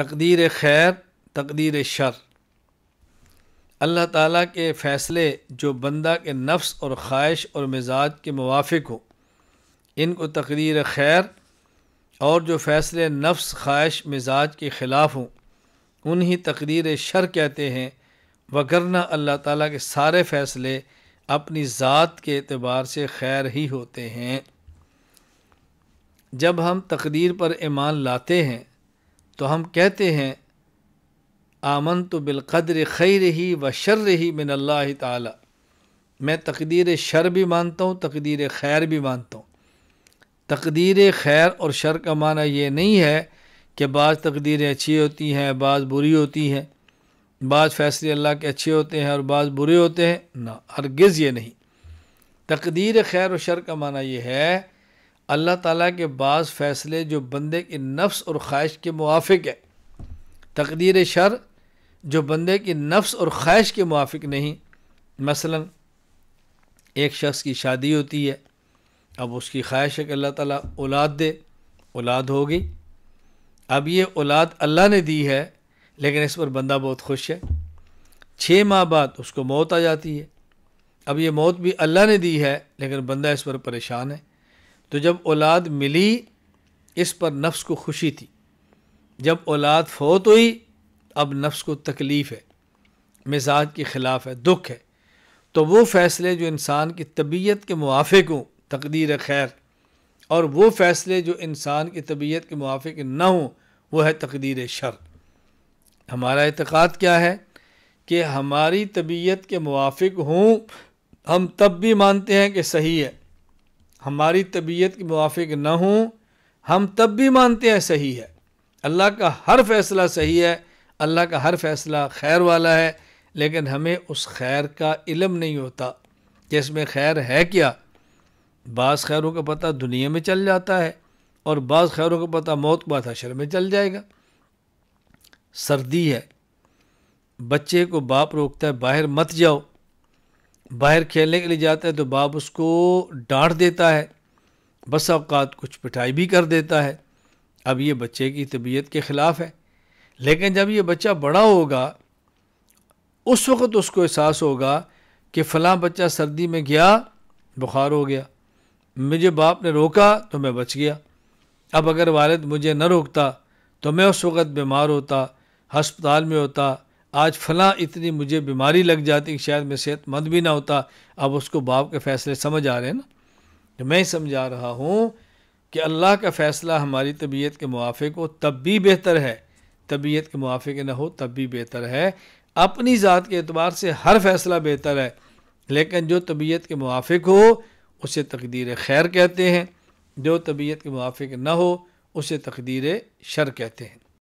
तकदीर खैर तकदीर शर अल्लाह ताला के फ़ैसले जो बंदा के नफ्स और ख्वाहिश और मिजाज के मुवाफिक हो इनको तकदीर खैर और जो फ़ैसले नफ्स ख्वाहिश मिजाज के ख़िलाफ़ हों उन्हीं तकदीर शर कहते हैं वगरना अल्लाह ताला के सारे फ़ैसले अपनी ज़ात के अतबार से खैर ही होते हैं जब हम तकदीर पर ईमान लाते हैं तो हम कहते हैं आमन तो बिलकद्र खै रही व शर रही मिन अल्लाह ताला मैं तकदीर शर भी मानता हूँ तकदीर खैर भी मानता हूँ तकदीर खैर और शर का माना ये नहीं है कि बाज़ तकदीरें अच्छी होती हैं बाज़ बुरी होती हैं बाज़ फैसले अल्लाह के अच्छे होते हैं और बाज़ बुरे होते हैं ना हरगिज़ ये नहीं तकदीर खैर और शर का माना यह है अल्लाह ताला के बाद फ़ैसले जो बंदे की नफ्स और ख्वाहिश के मुआफ़ है तकदीर शर जो बंदे की नफ्स और ख्वाहिश के मुआफ़ नहीं मसलन एक शख्स की शादी होती है अब उसकी ख्वाहिश है कि अल्लाह ताला औलाद दे औलाद हो गई अब ये औलाद अल्लाह ने दी है लेकिन इस पर बंदा बहुत खुश है छः माह बाद उसको मौत आ जाती है अब ये मौत भी अल्लाह ने दी है लेकिन बंदा इस पर परेशान है तो जब औलाद मिली इस पर नफ्स को खुशी थी जब औलाद फोत हुई अब नफ्स को तकलीफ़ है मिजाज के ख़िलाफ़ है दुख है तो वो फ़ैसले जो इंसान की तबीयत के मुआफ़ हों तकदीर खैर और वो फ़ैसले जो इंसान की तबीयत के मुआफ़ ना हों वह है तकदीर शर हमारा एतक़ाद क्या है कि हमारी तबीयत के मुआफ़ हों हम तब भी मानते हैं कि सही है हमारी तबीयत के मुआफ़ ना हों हम तब भी मानते हैं सही है अल्लाह का हर फैसला सही है अल्लाह का हर फैसला खैर वाला है लेकिन हमें उस खैर का इलम नहीं होता कि इसमें खैर है क्या बाज़ खैरों का पता दुनिया में चल जाता है और बाज़ खैरों का पता मौत बात अशर में चल जाएगा सर्दी है बच्चे को बाप रोकता है बाहर मत जाओ बाहर खेलने के लिए जाता है तो बाप उसको डांट देता है बस अवकात कुछ पिटाई भी कर देता है अब ये बच्चे की तबीयत के ख़िलाफ़ है लेकिन जब ये बच्चा बड़ा होगा उस वक़्त उसको एहसास होगा कि फ़लाँ बच्चा सर्दी में गया बुखार हो गया मुझे बाप ने रोका तो मैं बच गया अब अगर वालद मुझे न रोकता तो मैं उस वक़्त बीमार होता हस्पताल में होता आज फलां इतनी मुझे बीमारी लग जाती कि शायद मैं सेहतमंद भी ना होता अब उसको बाप के फैसले समझ आ रहे हैं ना तो मैं समझा रहा हूँ कि अल्लाह का फ़ैसला हमारी तबीयत के मुआफ़े को तब भी बेहतर है तबीयत के मुआफ़े के ना हो तब भी बेहतर है अपनी ज़ात के अतबार से हर फैसला बेहतर है लेकिन जो तबीयत के मुआफ़ हो उसे तकदीर खैर कहते हैं जो तबीयत के मुआफ़ ना हो उसे तकदीर शर कहते हैं